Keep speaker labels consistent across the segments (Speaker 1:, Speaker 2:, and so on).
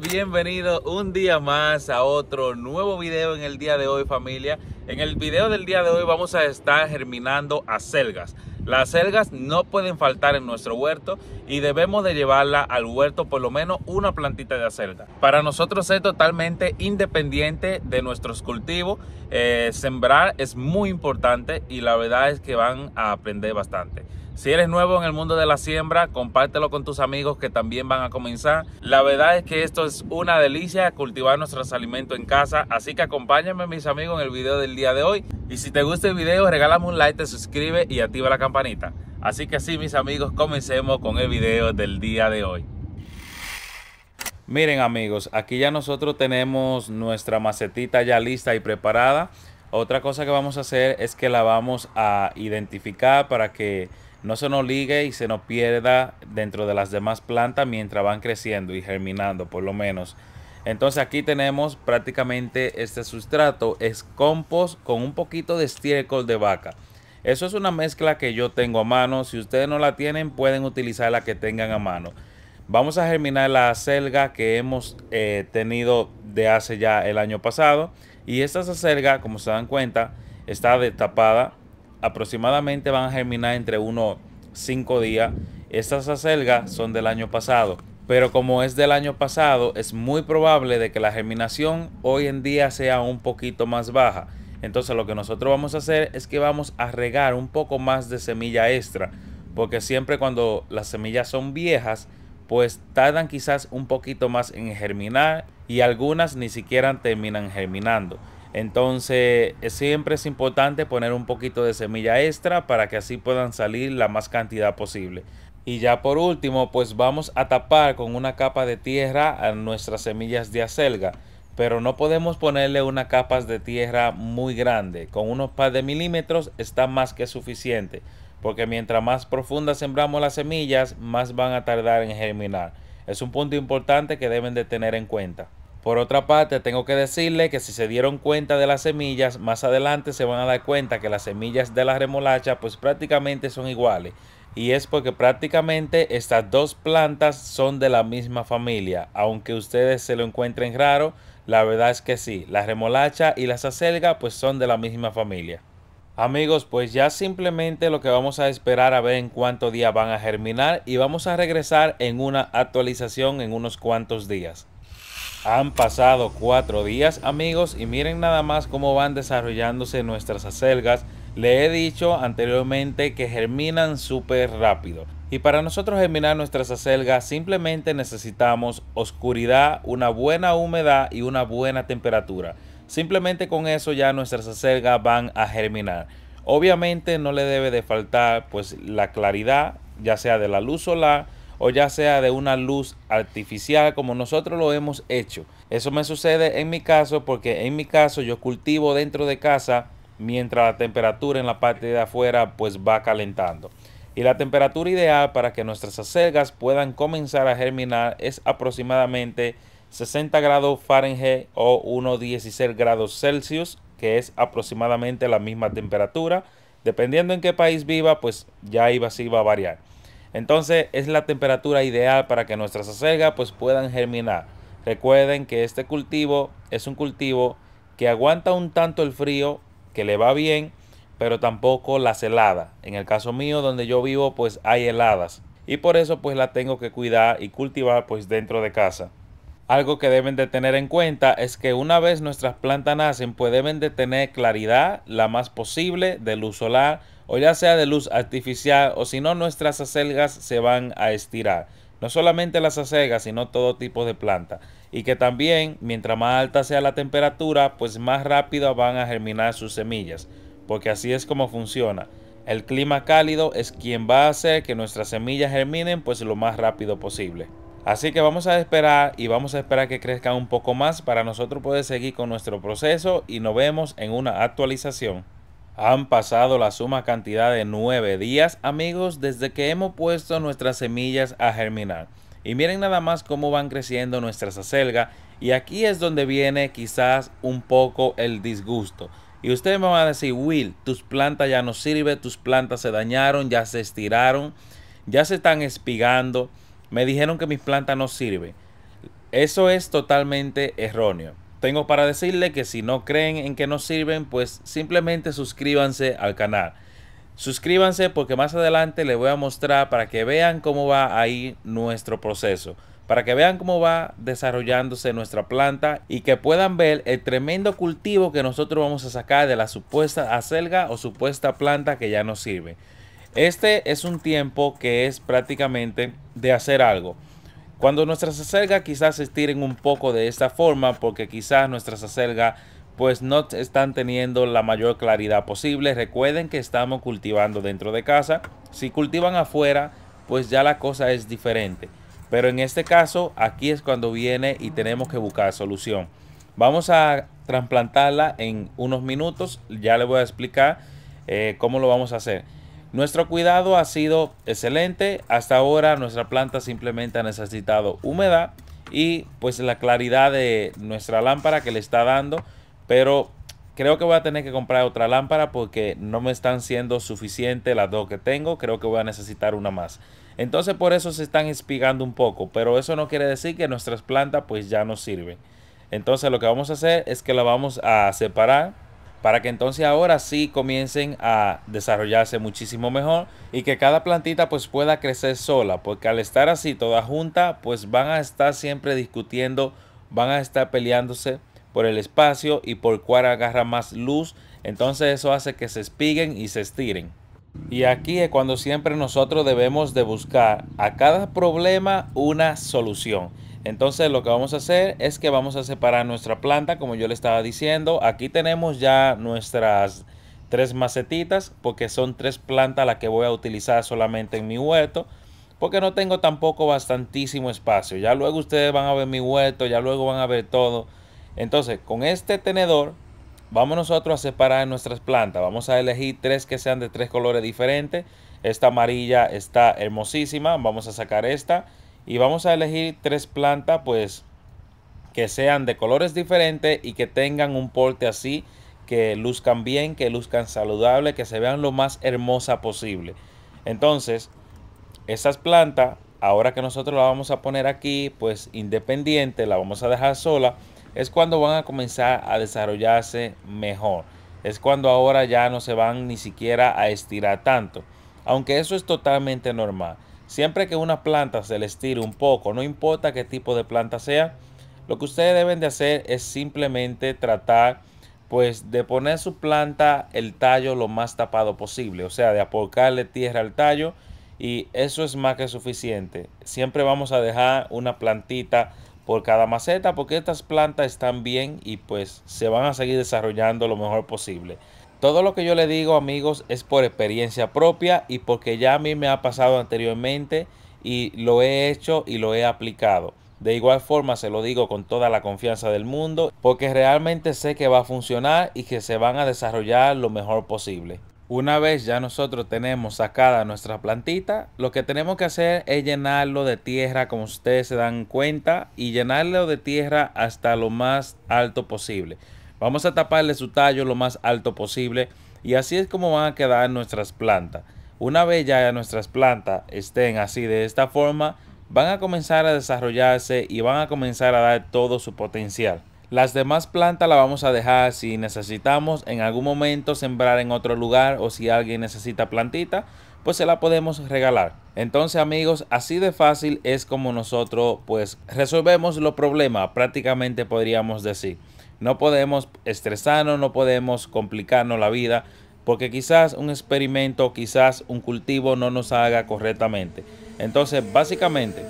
Speaker 1: bienvenido bienvenidos un día más a otro nuevo video en el día de hoy familia. En el video del día de hoy vamos a estar germinando acelgas. Las selgas no pueden faltar en nuestro huerto y debemos de llevarla al huerto por lo menos una plantita de acelga. Para nosotros es totalmente independiente de nuestros cultivos. Eh, sembrar es muy importante y la verdad es que van a aprender bastante. Si eres nuevo en el mundo de la siembra, compártelo con tus amigos que también van a comenzar. La verdad es que esto es una delicia, cultivar nuestros alimentos en casa. Así que acompáñame mis amigos en el video del día de hoy. Y si te gusta el video, regálame un like, te suscribe y activa la campana Así que sí, mis amigos, comencemos con el video del día de hoy. Miren amigos, aquí ya nosotros tenemos nuestra macetita ya lista y preparada. Otra cosa que vamos a hacer es que la vamos a identificar para que no se nos ligue y se nos pierda dentro de las demás plantas mientras van creciendo y germinando por lo menos. Entonces aquí tenemos prácticamente este sustrato, es compost con un poquito de estiércol de vaca. Eso es una mezcla que yo tengo a mano. Si ustedes no la tienen, pueden utilizar la que tengan a mano. Vamos a germinar la acelga que hemos eh, tenido de hace ya el año pasado. Y esta acelga, como se dan cuenta, está destapada. Aproximadamente van a germinar entre 1 5 días. Estas acelgas son del año pasado. Pero como es del año pasado, es muy probable de que la germinación hoy en día sea un poquito más baja. Entonces lo que nosotros vamos a hacer es que vamos a regar un poco más de semilla extra. Porque siempre cuando las semillas son viejas, pues tardan quizás un poquito más en germinar y algunas ni siquiera terminan germinando. Entonces siempre es importante poner un poquito de semilla extra para que así puedan salir la más cantidad posible. Y ya por último, pues vamos a tapar con una capa de tierra a nuestras semillas de acelga pero no podemos ponerle una capas de tierra muy grande. Con unos par de milímetros está más que suficiente, porque mientras más profunda sembramos las semillas, más van a tardar en germinar. Es un punto importante que deben de tener en cuenta. Por otra parte, tengo que decirle que si se dieron cuenta de las semillas, más adelante se van a dar cuenta que las semillas de la remolacha pues prácticamente son iguales. Y es porque prácticamente estas dos plantas son de la misma familia, aunque ustedes se lo encuentren raro, la verdad es que sí, la remolacha y las acelgas pues son de la misma familia. Amigos, pues ya simplemente lo que vamos a esperar a ver en cuánto días van a germinar y vamos a regresar en una actualización en unos cuantos días. Han pasado cuatro días amigos y miren nada más cómo van desarrollándose nuestras acelgas. Le he dicho anteriormente que germinan súper rápido. Y para nosotros germinar nuestras acelgas simplemente necesitamos oscuridad, una buena humedad y una buena temperatura. Simplemente con eso ya nuestras acelgas van a germinar. Obviamente no le debe de faltar pues la claridad, ya sea de la luz solar o ya sea de una luz artificial como nosotros lo hemos hecho. Eso me sucede en mi caso porque en mi caso yo cultivo dentro de casa mientras la temperatura en la parte de afuera pues va calentando y la temperatura ideal para que nuestras acelgas puedan comenzar a germinar es aproximadamente 60 grados Fahrenheit o 1.16 grados Celsius, que es aproximadamente la misma temperatura. Dependiendo en qué país viva, pues ya iba va a variar. Entonces es la temperatura ideal para que nuestras acelgas pues puedan germinar. Recuerden que este cultivo es un cultivo que aguanta un tanto el frío, que le va bien pero tampoco las heladas. En el caso mío, donde yo vivo, pues hay heladas. Y por eso pues la tengo que cuidar y cultivar pues dentro de casa. Algo que deben de tener en cuenta es que una vez nuestras plantas nacen, pues deben de tener claridad la más posible de luz solar o ya sea de luz artificial o si no nuestras acelgas se van a estirar. No solamente las acelgas, sino todo tipo de planta. Y que también, mientras más alta sea la temperatura, pues más rápido van a germinar sus semillas porque así es como funciona. El clima cálido es quien va a hacer que nuestras semillas germinen pues lo más rápido posible. Así que vamos a esperar y vamos a esperar que crezcan un poco más para nosotros poder seguir con nuestro proceso y nos vemos en una actualización. Han pasado la suma cantidad de 9 días amigos desde que hemos puesto nuestras semillas a germinar. Y miren nada más cómo van creciendo nuestras acelgas y aquí es donde viene quizás un poco el disgusto. Y ustedes me van a decir, Will, tus plantas ya no sirven, tus plantas se dañaron, ya se estiraron, ya se están espigando. Me dijeron que mis plantas no sirven. Eso es totalmente erróneo. Tengo para decirle que si no creen en que no sirven, pues simplemente suscríbanse al canal. Suscríbanse porque más adelante les voy a mostrar para que vean cómo va ahí nuestro proceso para que vean cómo va desarrollándose nuestra planta y que puedan ver el tremendo cultivo que nosotros vamos a sacar de la supuesta acelga o supuesta planta que ya no sirve. Este es un tiempo que es prácticamente de hacer algo. Cuando nuestras acelgas quizás se estiren un poco de esta forma porque quizás nuestras acelgas pues no están teniendo la mayor claridad posible. Recuerden que estamos cultivando dentro de casa. Si cultivan afuera, pues ya la cosa es diferente. Pero en este caso, aquí es cuando viene y tenemos que buscar solución. Vamos a trasplantarla en unos minutos. Ya les voy a explicar eh, cómo lo vamos a hacer. Nuestro cuidado ha sido excelente. Hasta ahora nuestra planta simplemente ha necesitado humedad y pues la claridad de nuestra lámpara que le está dando. Pero Creo que voy a tener que comprar otra lámpara porque no me están siendo suficientes las dos que tengo. Creo que voy a necesitar una más. Entonces por eso se están espigando un poco. Pero eso no quiere decir que nuestras plantas pues ya no sirven. Entonces lo que vamos a hacer es que la vamos a separar para que entonces ahora sí comiencen a desarrollarse muchísimo mejor y que cada plantita pues pueda crecer sola, porque al estar así toda junta pues van a estar siempre discutiendo, van a estar peleándose por el espacio y por cuál agarra más luz. Entonces eso hace que se espiguen y se estiren. Y aquí es cuando siempre nosotros debemos de buscar a cada problema una solución. Entonces lo que vamos a hacer es que vamos a separar nuestra planta, como yo le estaba diciendo. Aquí tenemos ya nuestras tres macetitas, porque son tres plantas las que voy a utilizar solamente en mi huerto. Porque no tengo tampoco bastantísimo espacio. Ya luego ustedes van a ver mi huerto, ya luego van a ver todo. Entonces, con este tenedor, vamos nosotros a separar nuestras plantas. Vamos a elegir tres que sean de tres colores diferentes. Esta amarilla está hermosísima. Vamos a sacar esta. Y vamos a elegir tres plantas, pues, que sean de colores diferentes y que tengan un porte así. Que luzcan bien, que luzcan saludable, que se vean lo más hermosa posible. Entonces, esas plantas, ahora que nosotros las vamos a poner aquí, pues independiente, la vamos a dejar sola es cuando van a comenzar a desarrollarse mejor. Es cuando ahora ya no se van ni siquiera a estirar tanto. Aunque eso es totalmente normal. Siempre que una planta se le estire un poco, no importa qué tipo de planta sea, lo que ustedes deben de hacer es simplemente tratar pues de poner su planta el tallo lo más tapado posible, o sea, de aportarle tierra al tallo y eso es más que suficiente. Siempre vamos a dejar una plantita por cada maceta porque estas plantas están bien y pues se van a seguir desarrollando lo mejor posible. Todo lo que yo le digo amigos es por experiencia propia y porque ya a mí me ha pasado anteriormente y lo he hecho y lo he aplicado. De igual forma se lo digo con toda la confianza del mundo porque realmente sé que va a funcionar y que se van a desarrollar lo mejor posible. Una vez ya nosotros tenemos sacada nuestra plantita, lo que tenemos que hacer es llenarlo de tierra, como ustedes se dan cuenta, y llenarlo de tierra hasta lo más alto posible. Vamos a taparle su tallo lo más alto posible y así es como van a quedar nuestras plantas. Una vez ya nuestras plantas estén así de esta forma, van a comenzar a desarrollarse y van a comenzar a dar todo su potencial. Las demás plantas las vamos a dejar si necesitamos en algún momento sembrar en otro lugar o si alguien necesita plantita, pues se la podemos regalar. Entonces amigos, así de fácil es como nosotros pues resolvemos los problemas, prácticamente podríamos decir. No podemos estresarnos, no podemos complicarnos la vida, porque quizás un experimento, quizás un cultivo no nos haga correctamente. Entonces, básicamente,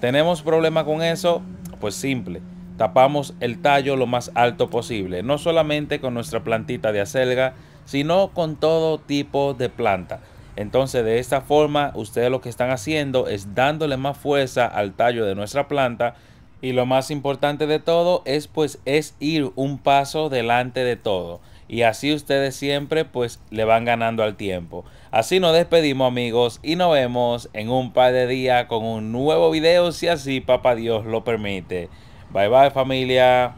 Speaker 1: ¿tenemos problema con eso? Pues simple tapamos el tallo lo más alto posible, no solamente con nuestra plantita de acelga, sino con todo tipo de planta. Entonces de esta forma ustedes lo que están haciendo es dándole más fuerza al tallo de nuestra planta y lo más importante de todo es pues es ir un paso delante de todo y así ustedes siempre pues le van ganando al tiempo. Así nos despedimos amigos y nos vemos en un par de días con un nuevo video si así papá Dios lo permite. Bye bye familia.